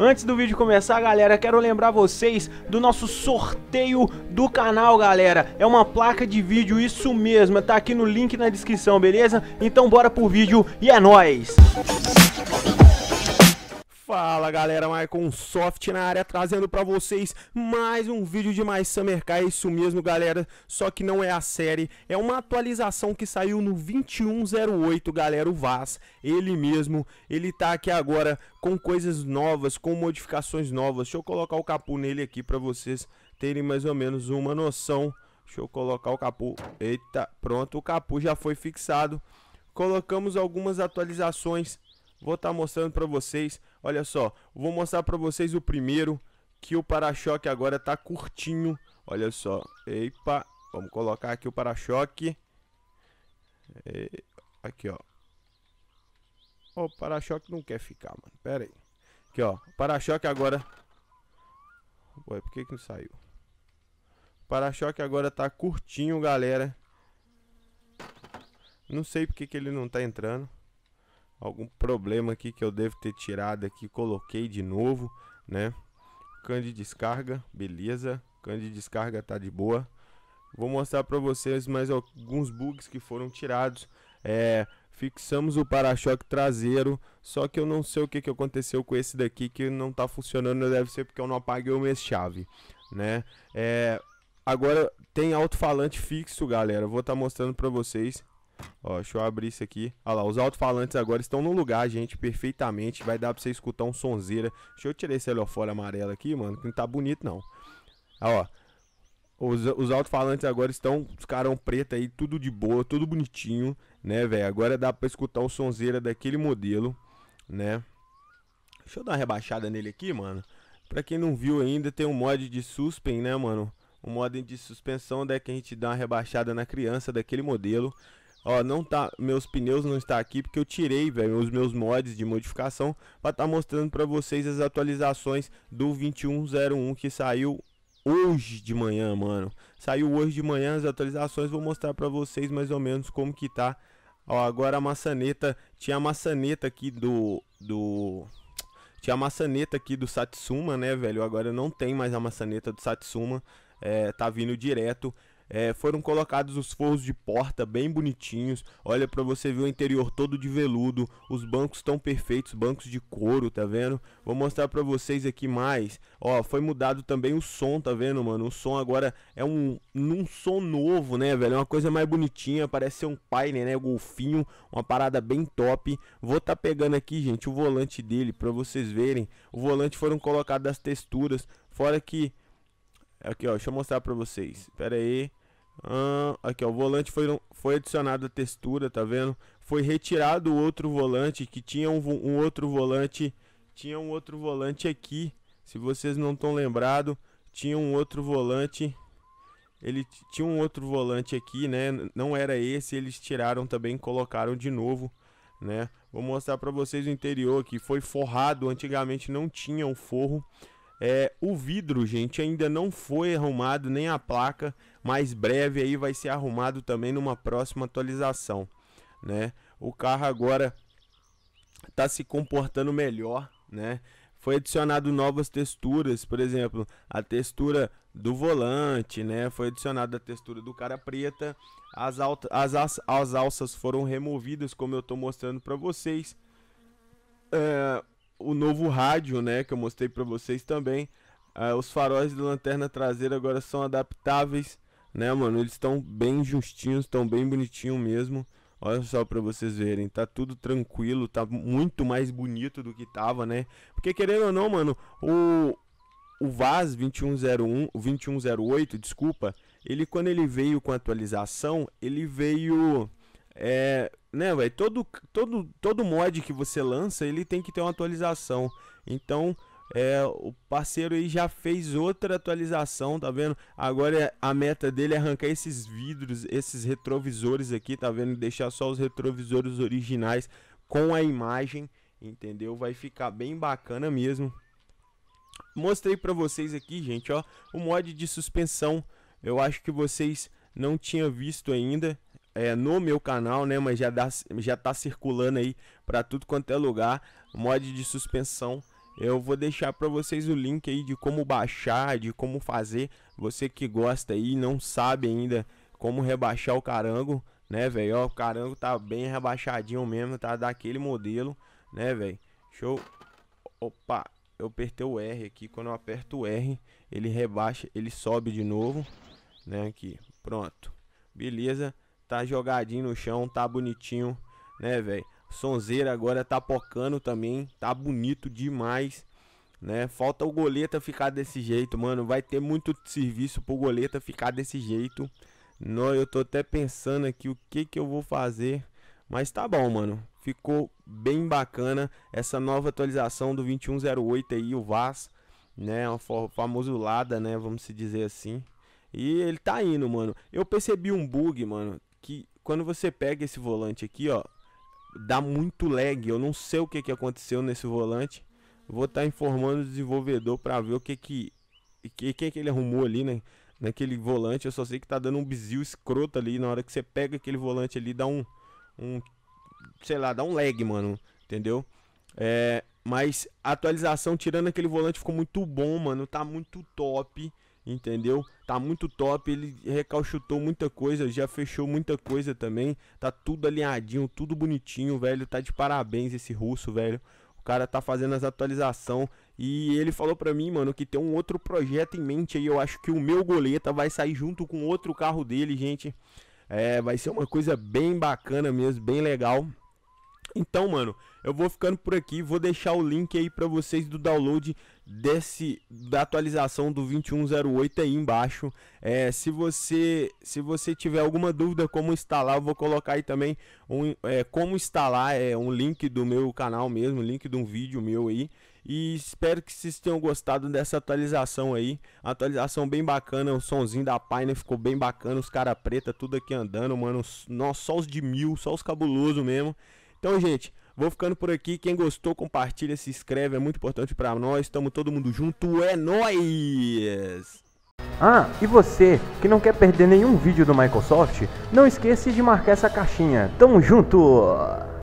Antes do vídeo começar, galera, quero lembrar vocês do nosso sorteio do canal, galera. É uma placa de vídeo, isso mesmo. Tá aqui no link na descrição, beleza? Então bora pro vídeo e é nóis! Música Fala galera, Maicon Soft na área trazendo para vocês mais um vídeo de mais Summercar, é isso mesmo galera, só que não é a série, é uma atualização que saiu no 2108 galera, o Vaz, ele mesmo, ele tá aqui agora com coisas novas, com modificações novas, deixa eu colocar o capô nele aqui para vocês terem mais ou menos uma noção, deixa eu colocar o capô, eita, pronto, o capô já foi fixado, colocamos algumas atualizações Vou estar tá mostrando para vocês, olha só, vou mostrar para vocês o primeiro, que o para-choque agora está curtinho, olha só, epa, vamos colocar aqui o para-choque, é, aqui ó, o para-choque não quer ficar, mano, pera aí, aqui ó, para-choque agora, ué, por que que não saiu? Para-choque agora está curtinho, galera, não sei porque que ele não está entrando algum problema aqui que eu devo ter tirado aqui, coloquei de novo, né? Can de descarga, beleza. Can de descarga tá de boa. Vou mostrar para vocês mais alguns bugs que foram tirados. É, fixamos o para-choque traseiro, só que eu não sei o que, que aconteceu com esse daqui que não tá funcionando, deve ser porque eu não apaguei o mês-chave, né? É, agora tem alto-falante fixo, galera, vou estar tá mostrando para vocês Ó, deixa eu abrir isso aqui. Olha lá, os alto-falantes agora estão no lugar, gente, perfeitamente. Vai dar pra você escutar um sonzeira. Deixa eu tirar esse heliofólio amarelo aqui, mano, que não tá bonito, não. Ó, os, os alto-falantes agora estão, os carão preto aí, tudo de boa, tudo bonitinho, né, velho? Agora dá pra escutar o sonzeira daquele modelo, né? Deixa eu dar uma rebaixada nele aqui, mano. Pra quem não viu ainda, tem um mod de suspen, né, mano? Um mod de suspensão, é que a gente dá uma rebaixada na criança daquele modelo. Ó, não tá, meus pneus não está aqui porque eu tirei, velho, os meus mods de modificação para estar tá mostrando para vocês as atualizações do 2101 que saiu hoje de manhã, mano. Saiu hoje de manhã as atualizações, vou mostrar para vocês mais ou menos como que tá. Ó, agora a maçaneta, tinha a maçaneta aqui do do tinha a maçaneta aqui do Satsuma, né, velho? Agora não tem mais a maçaneta do Satsuma. É, tá vindo direto. É, foram colocados os forros de porta bem bonitinhos. Olha para você ver o interior todo de veludo. Os bancos estão perfeitos, bancos de couro, tá vendo? Vou mostrar para vocês aqui mais. Ó, foi mudado também o som, tá vendo, mano? O som agora é um num som novo, né, velho? É uma coisa mais bonitinha, parece ser um Pioneer, né, golfinho, uma parada bem top. Vou tá pegando aqui, gente, o volante dele para vocês verem. O volante foram colocadas as texturas, fora que Aqui, ó, deixa eu mostrar pra vocês. Pera aí. Ah, aqui, ó, o volante foi, foi adicionado a textura, tá vendo? Foi retirado o outro volante, que tinha um, um outro volante, tinha um outro volante aqui. Se vocês não estão lembrados, tinha um outro volante, ele tinha um outro volante aqui, né? Não era esse, eles tiraram também, colocaram de novo, né? Vou mostrar para vocês o interior aqui, foi forrado, antigamente não tinha um forro. É, o vidro, gente, ainda não foi arrumado, nem a placa, mas breve aí vai ser arrumado também numa próxima atualização, né? O carro agora tá se comportando melhor, né? Foi adicionado novas texturas, por exemplo, a textura do volante, né? Foi adicionada a textura do cara preta, as, alta, as, as, as alças foram removidas, como eu tô mostrando para vocês. É, o novo rádio, né, que eu mostrei para vocês também. Ah, os faróis de lanterna traseira agora são adaptáveis, né, mano? Eles estão bem justinhos, estão bem bonitinho mesmo. Olha só para vocês verem, tá tudo tranquilo, tá muito mais bonito do que tava, né? Porque querendo ou não, mano, o o VAS 2101, 2108, desculpa, ele quando ele veio com a atualização, ele veio é, né, velho, todo, todo, todo mod que você lança, ele tem que ter uma atualização. Então, é, o parceiro aí já fez outra atualização, tá vendo? Agora a meta dele é arrancar esses vidros, esses retrovisores aqui, tá vendo? Deixar só os retrovisores originais com a imagem, entendeu? Vai ficar bem bacana mesmo. Mostrei pra vocês aqui, gente, ó, o mod de suspensão. Eu acho que vocês não tinham visto ainda, é, no meu canal, né? Mas já, dá, já tá circulando aí para tudo quanto é lugar. Mod de suspensão. Eu vou deixar para vocês o link aí de como baixar, de como fazer. Você que gosta aí não sabe ainda como rebaixar o carango, né, velho? O carango tá bem rebaixadinho mesmo, tá daquele modelo, né, velho? Show. Opa, eu apertei o R aqui. Quando eu aperto o R, ele rebaixa, ele sobe de novo, né, aqui. Pronto. Beleza. Tá jogadinho no chão, tá bonitinho, né, velho? Sonzeira agora tá pocando também, tá bonito demais, né? Falta o goleta ficar desse jeito, mano. Vai ter muito serviço pro goleta ficar desse jeito. Não, eu tô até pensando aqui o que que eu vou fazer, mas tá bom, mano. Ficou bem bacana essa nova atualização do 2108 aí, o VAS, né? Uma famosulada, né? Vamos se dizer assim. E ele tá indo, mano. Eu percebi um bug, mano que quando você pega esse volante aqui, ó, dá muito lag. Eu não sei o que, que aconteceu nesse volante. Vou estar tá informando o desenvolvedor para ver o que que, que que que ele arrumou ali, né? Naquele volante, eu só sei que tá dando um bizil escroto ali. Na hora que você pega aquele volante ali, dá um, um sei lá, dá um lag, mano. Entendeu? É, mas a atualização, tirando aquele volante, ficou muito bom, mano. Tá muito top entendeu? Tá muito top, ele recalchutou muita coisa, já fechou muita coisa também. Tá tudo alinhadinho, tudo bonitinho, velho. Tá de parabéns esse russo, velho. O cara tá fazendo as atualizações e ele falou pra mim, mano, que tem um outro projeto em mente aí. Eu acho que o meu goleta vai sair junto com outro carro dele, gente. É, vai ser uma coisa bem bacana mesmo, bem legal. Então, mano, eu vou ficando por aqui, vou deixar o link aí para vocês do download desse da atualização do 2108 aí embaixo. É, se você se você tiver alguma dúvida como instalar, eu vou colocar aí também um, é, como instalar é um link do meu canal mesmo, link de um vídeo meu aí. E espero que vocês tenham gostado dessa atualização aí. Atualização bem bacana, o somzinho da Pine ficou bem bacana, os cara preta tudo aqui andando, mano. Nossa, só os de mil, só os cabuloso mesmo. Então, gente, vou ficando por aqui. Quem gostou, compartilha, se inscreve, é muito importante para nós. Estamos todo mundo junto, é nós. Ah, e você que não quer perder nenhum vídeo do Microsoft, não esqueça de marcar essa caixinha. Tamo junto!